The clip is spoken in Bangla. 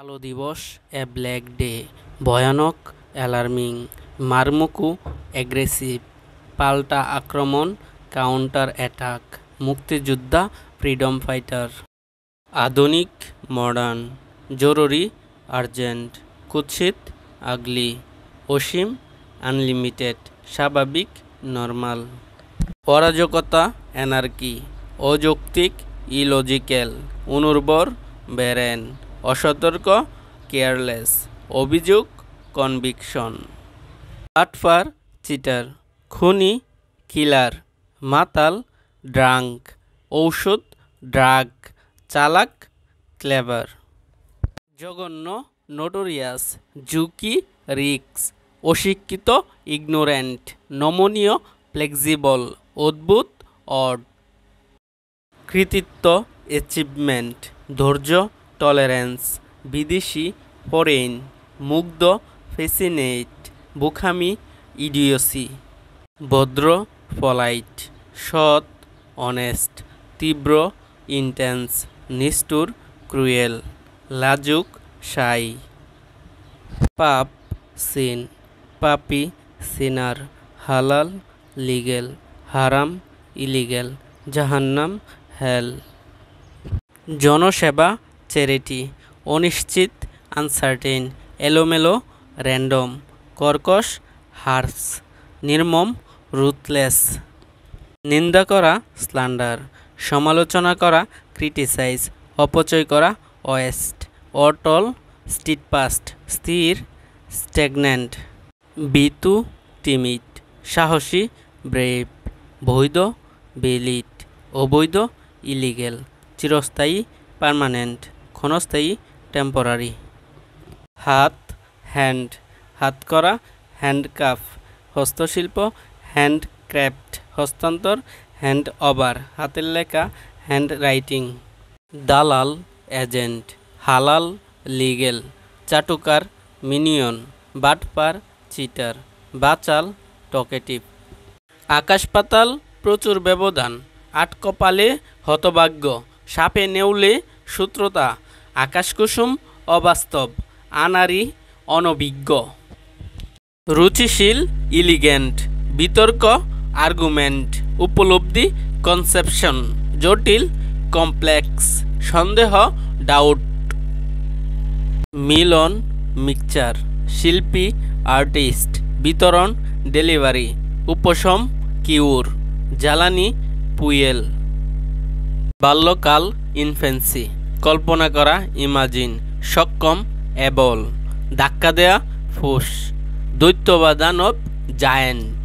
আলো দিবস এ ব্ল্যাক ডে ভয়ানক অ্যালার্মিং মারমুকু অ্যাগ্রেসিভ পাল্টা আক্রমণ কাউন্টার অ্যাটাক মুক্তিযোদ্ধা ফ্রিডম ফাইটার আধুনিক মডার্ন জরুরি আর্জেন্ট কুৎসিত আগলি অসীম আনলিমিটেড স্বাভাবিক নর্মাল অরাজকতা এনার্কি অযৌক্তিক ইলজিক্যাল অনুর্বর ব্যারেন্ট অসতর্ক কেয়ারলেস অভিযোগ কনভিকশন আটফার চিটার খুনি কিলার মাতাল ড্রাঙ্ক ঔষধ ড্রাগ চালাক ক্লেভার জঘন্য নোটোরিয়াস ঝুঁকি রিক্স অশিক্ষিত ইগনোরেন্ট নমনীয় ফ্লেক্সিবল অদ্ভুত অড কৃতিত্ব অ্যাচিভমেন্ট ধৈর্য টলারেন্স বিদেশি ফরেন মুগ্ধ ফেসিনেট বুখামি ইডিওসি ভদ্র ফলাইট সৎ অনেস্ট তীব্র ইন্টেন্স নিষ্ঠুর ক্রুয়েল লাজুক সাই পাপ সিন পাপি সিনার হালাল লিগেল হারাম ইলিগেল জাহান্নাম হেল জনসেবা চ্যারিটি অনিশ্চিত আনসার্টেন এলোমেলো র্যান্ডম কর্কশ হার্স নির্মম রুথলেস নিন্দা করা স্ল্যান্ডার সমালোচনা করা ক্রিটিসাইজ অপচয় করা ওয়েস্ট অটল স্টিটপাস্ট স্থির স্ট্যাগন্যান্ট বিতু টিমিট সাহসী ব্রেভ বৈধ বেলিট অবৈধ ইলিগেল চিরস্থায়ী পার্মানেন্ট ক্ষণস্থায়ী টেম্পোরারি হাত হ্যান্ড হাত করা হ্যান্ডকাফ হস্তশিল্প হ্যান্ডক্র্যাফট হস্তান্তর হ্যান্ড ওভার হাতের লেখা হ্যান্ড রাইটিং দালাল এজেন্ট হালাল লিগেল চাটুকার মিনিয়ন বাটপার চিটার বাচাল টকেটিভ আকাশ পাতাল প্রচুর ব্যবধান আটকপালে হতভাগ্য সাপে নেউলে সূত্রতা আকাশকুসুম অবাস্তব আনারি অনভিজ্ঞ রুচিশীল ইলিগেন্ট বিতর্ক আর্গুমেন্ট উপলব্ধি কনসেপশন জটিল কমপ্লেক্স সন্দেহ ডাউট মিলন মিক্সচার শিল্পী আর্টিস্ট বিতরণ ডেলিভারি উপশম কিউর জ্বালানি পুয়েল বাল্যকাল ইনফেন্সি কল্পনা করা ইমাজিন সক্ষম এবল ধাক্কা দেয়া ফুস দৈত্যবাদানব জায়েন্ট